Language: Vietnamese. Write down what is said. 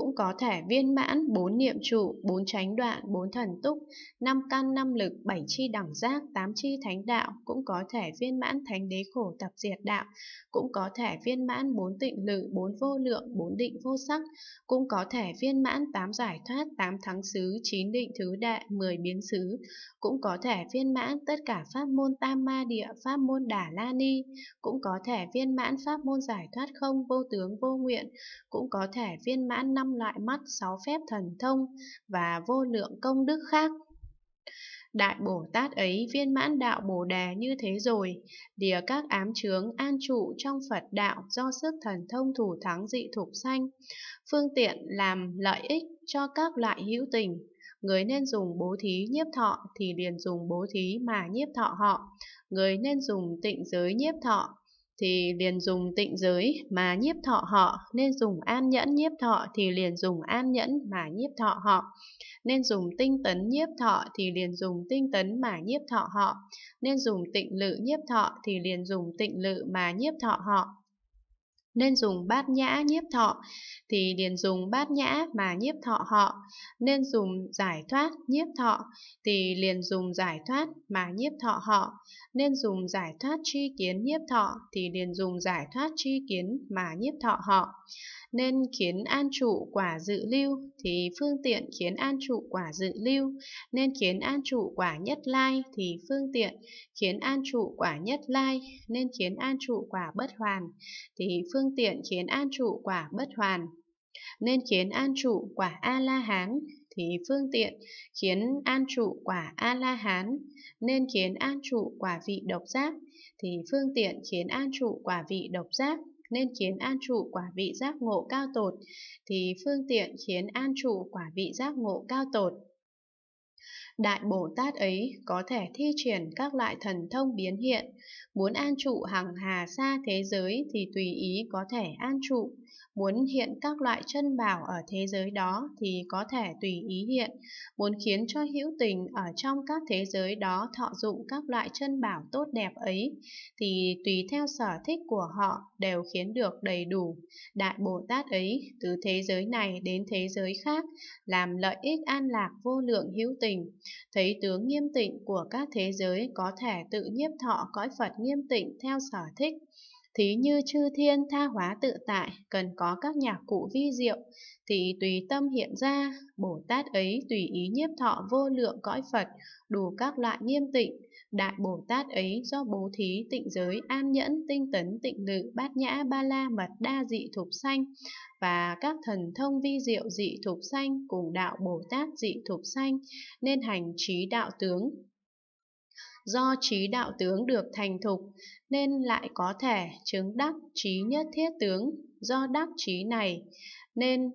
cũng có thể viên mãn bốn niệm trụ, bốn chánh đoạn, bốn thần túc, năm căn năm lực, bảy chi đẳng giác, tám chi thánh đạo, cũng có thể viên mãn thánh đế khổ tập diệt đạo, cũng có thể viên mãn bốn tịnh lự, bốn vô lượng, bốn định vô sắc, cũng có thể viên mãn tám giải thoát, tám thắng xứ, chín định thứ đệ, mười biến xứ, cũng có thể viên mãn tất cả pháp môn tam ma địa, pháp môn đà la ni, cũng có thể viên mãn pháp môn giải thoát không vô tướng vô nguyện, cũng có thể viên mãn năm năm loại mắt sáu phép thần thông và vô lượng công đức khác. Đại Bồ Tát ấy viên mãn đạo Bồ Đà như thế rồi, lìa các ám chướng an trụ trong Phật đạo do sức thần thông thủ thắng dị thục sanh, phương tiện làm lợi ích cho các loại hữu tình. Người nên dùng bố thí nhiếp thọ thì liền dùng bố thí mà nhiếp thọ họ, người nên dùng tịnh giới nhiếp thọ thì liền dùng tịnh giới mà nhiếp thọ họ, nên dùng an nhẫn nhiếp thọ thì liền dùng an nhẫn mà nhiếp thọ họ, nên dùng tinh tấn nhiếp thọ thì liền dùng tinh tấn mà nhiếp thọ họ, nên dùng tịnh lự nhiếp thọ thì liền dùng tịnh lự mà nhiếp thọ họ nên dùng bát nhã nhiếp thọ thì điền dùng bát nhã mà nhiếp thọ họ, nên dùng giải thoát nhiếp thọ thì liền dùng giải thoát mà nhiếp thọ họ, nên dùng giải thoát tri kiến nhiếp thọ thì liền dùng giải thoát tri kiến mà nhiếp thọ họ. Nên khiến an trụ quả dự lưu thì phương tiện khiến an trụ quả dự lưu, nên khiến an trụ quả nhất lai thì phương tiện khiến an trụ quả nhất lai, nên khiến an trụ quả bất hoàn thì phương phương tiện khiến an trụ quả bất hoàn. Nên khiến an trụ quả A-la-hán thì phương tiện khiến an trụ quả A-la-hán. Nên khiến an trụ quả vị độc giác thì phương tiện khiến an trụ quả vị độc giác. Nên khiến an trụ quả vị giác ngộ cao tột thì phương tiện khiến an trụ quả vị giác ngộ cao tột. Đại Bồ Tát ấy có thể thi triển các loại thần thông biến hiện, muốn an trụ hằng hà xa thế giới thì tùy ý có thể an trụ, muốn hiện các loại chân bảo ở thế giới đó thì có thể tùy ý hiện, muốn khiến cho hữu tình ở trong các thế giới đó thọ dụng các loại chân bảo tốt đẹp ấy thì tùy theo sở thích của họ đều khiến được đầy đủ. Đại Bồ Tát ấy từ thế giới này đến thế giới khác làm lợi ích an lạc vô lượng hữu tình tình, thấy tướng nghiêm tịnh của các thế giới có thể tự nhiếp thọ cõi Phật nghiêm tịnh theo sở thích. Thí như chư thiên tha hóa tự tại, cần có các nhạc cụ vi diệu, thì tùy tâm hiện ra, Bồ Tát ấy tùy ý nhiếp thọ vô lượng cõi Phật, đủ các loại nghiêm tịnh, Đại Bồ Tát ấy do bố thí tịnh giới an nhẫn tinh tấn tịnh lự bát nhã ba la mật đa dị thục sanh và các thần thông vi diệu dị thục sanh cùng đạo Bồ Tát dị thục sanh nên hành trí đạo tướng do trí đạo tướng được thành thục, nên lại có thể chứng đắc trí nhất thiết tướng do đắc trí này, nên